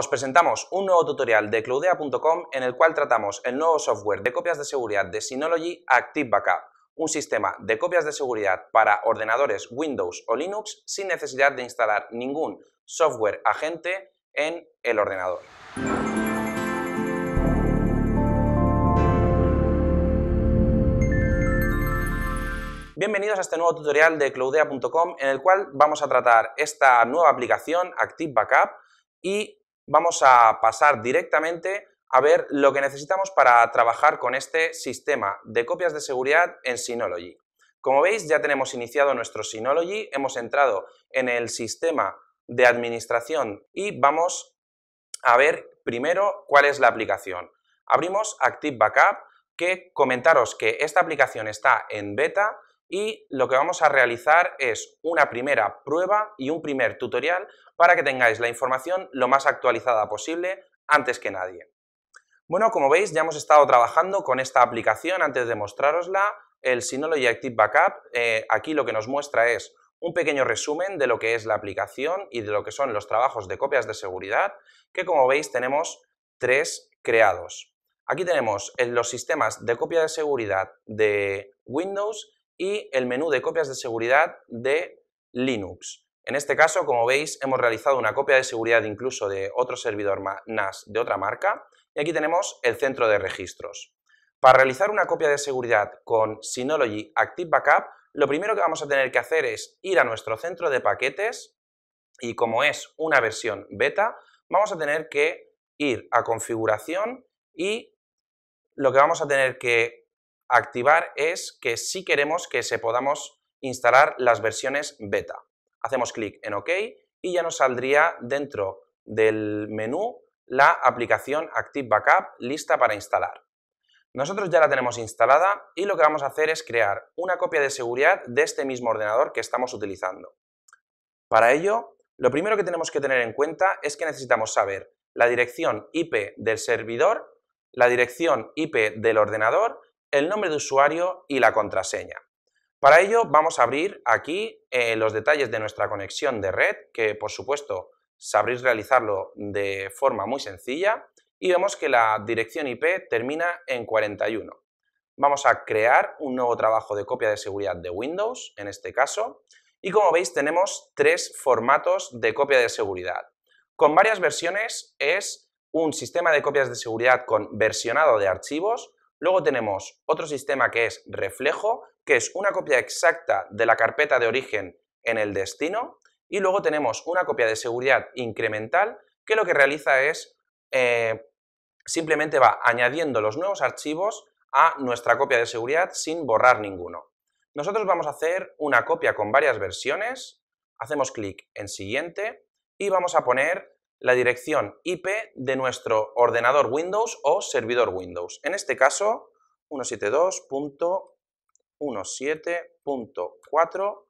Os presentamos un nuevo tutorial de cloudea.com en el cual tratamos el nuevo software de copias de seguridad de Synology Active Backup, un sistema de copias de seguridad para ordenadores Windows o Linux sin necesidad de instalar ningún software agente en el ordenador. Bienvenidos a este nuevo tutorial de cloudea.com en el cual vamos a tratar esta nueva aplicación Active Backup y vamos a pasar directamente a ver lo que necesitamos para trabajar con este sistema de copias de seguridad en Synology. Como veis, ya tenemos iniciado nuestro Synology, hemos entrado en el sistema de administración y vamos a ver primero cuál es la aplicación. Abrimos Active Backup, que comentaros que esta aplicación está en beta, y lo que vamos a realizar es una primera prueba y un primer tutorial para que tengáis la información lo más actualizada posible antes que nadie. Bueno, como veis ya hemos estado trabajando con esta aplicación antes de mostrarosla, el Synology Active Backup, eh, aquí lo que nos muestra es un pequeño resumen de lo que es la aplicación y de lo que son los trabajos de copias de seguridad, que como veis tenemos tres creados. Aquí tenemos eh, los sistemas de copia de seguridad de Windows y el menú de copias de seguridad de Linux. En este caso, como veis, hemos realizado una copia de seguridad incluso de otro servidor NAS de otra marca y aquí tenemos el centro de registros. Para realizar una copia de seguridad con Synology Active Backup, lo primero que vamos a tener que hacer es ir a nuestro centro de paquetes y como es una versión beta, vamos a tener que ir a configuración y lo que vamos a tener que activar es que si queremos que se podamos instalar las versiones beta. Hacemos clic en OK y ya nos saldría dentro del menú la aplicación Active Backup lista para instalar. Nosotros ya la tenemos instalada y lo que vamos a hacer es crear una copia de seguridad de este mismo ordenador que estamos utilizando. Para ello, lo primero que tenemos que tener en cuenta es que necesitamos saber la dirección IP del servidor, la dirección IP del ordenador el nombre de usuario y la contraseña. Para ello vamos a abrir aquí eh, los detalles de nuestra conexión de red, que por supuesto sabréis realizarlo de forma muy sencilla, y vemos que la dirección IP termina en 41. Vamos a crear un nuevo trabajo de copia de seguridad de Windows, en este caso, y como veis tenemos tres formatos de copia de seguridad. Con varias versiones es un sistema de copias de seguridad con versionado de archivos, Luego tenemos otro sistema que es reflejo, que es una copia exacta de la carpeta de origen en el destino. Y luego tenemos una copia de seguridad incremental, que lo que realiza es eh, simplemente va añadiendo los nuevos archivos a nuestra copia de seguridad sin borrar ninguno. Nosotros vamos a hacer una copia con varias versiones, hacemos clic en siguiente y vamos a poner la dirección IP de nuestro ordenador Windows o servidor Windows. En este caso, 172.17.4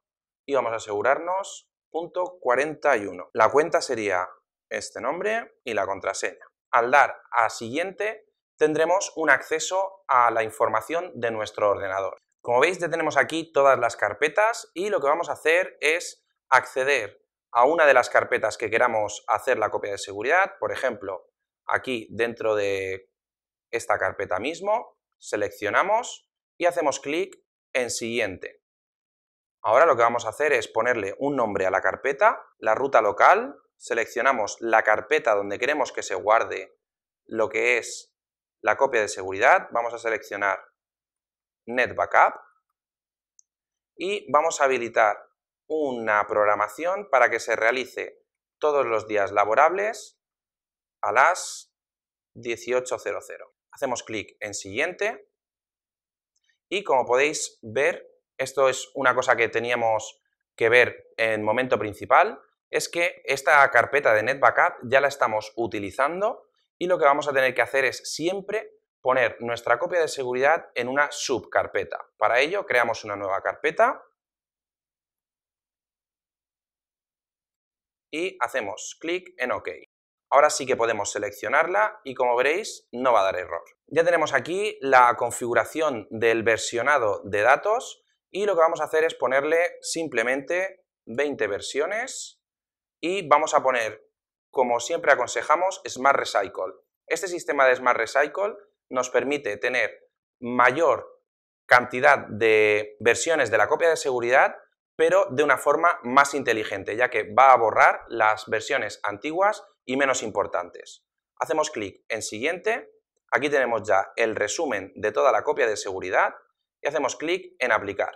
y vamos a asegurarnos .41. La cuenta sería este nombre y la contraseña. Al dar a siguiente tendremos un acceso a la información de nuestro ordenador. Como veis ya tenemos aquí todas las carpetas y lo que vamos a hacer es acceder a una de las carpetas que queramos hacer la copia de seguridad, por ejemplo, aquí dentro de esta carpeta mismo, seleccionamos y hacemos clic en siguiente. Ahora lo que vamos a hacer es ponerle un nombre a la carpeta, la ruta local, seleccionamos la carpeta donde queremos que se guarde lo que es la copia de seguridad, vamos a seleccionar Net Backup y vamos a habilitar una programación para que se realice todos los días laborables a las 18.00. Hacemos clic en siguiente y como podéis ver, esto es una cosa que teníamos que ver en momento principal, es que esta carpeta de NetBackup ya la estamos utilizando y lo que vamos a tener que hacer es siempre poner nuestra copia de seguridad en una subcarpeta. Para ello creamos una nueva carpeta y hacemos clic en OK. Ahora sí que podemos seleccionarla y como veréis no va a dar error. Ya tenemos aquí la configuración del versionado de datos y lo que vamos a hacer es ponerle simplemente 20 versiones y vamos a poner, como siempre aconsejamos, Smart Recycle. Este sistema de Smart Recycle nos permite tener mayor cantidad de versiones de la copia de seguridad pero de una forma más inteligente, ya que va a borrar las versiones antiguas y menos importantes. Hacemos clic en Siguiente, aquí tenemos ya el resumen de toda la copia de seguridad y hacemos clic en Aplicar.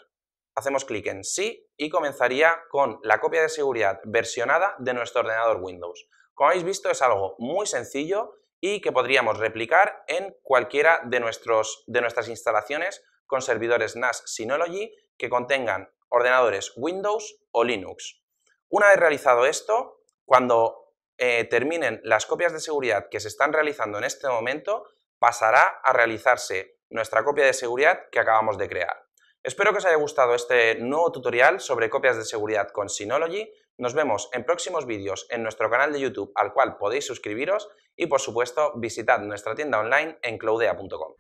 Hacemos clic en Sí y comenzaría con la copia de seguridad versionada de nuestro ordenador Windows. Como habéis visto es algo muy sencillo y que podríamos replicar en cualquiera de, nuestros, de nuestras instalaciones con servidores NAS Synology que contengan ordenadores Windows o Linux. Una vez realizado esto, cuando eh, terminen las copias de seguridad que se están realizando en este momento, pasará a realizarse nuestra copia de seguridad que acabamos de crear. Espero que os haya gustado este nuevo tutorial sobre copias de seguridad con Synology. Nos vemos en próximos vídeos en nuestro canal de YouTube al cual podéis suscribiros y por supuesto visitad nuestra tienda online en cloudea.com.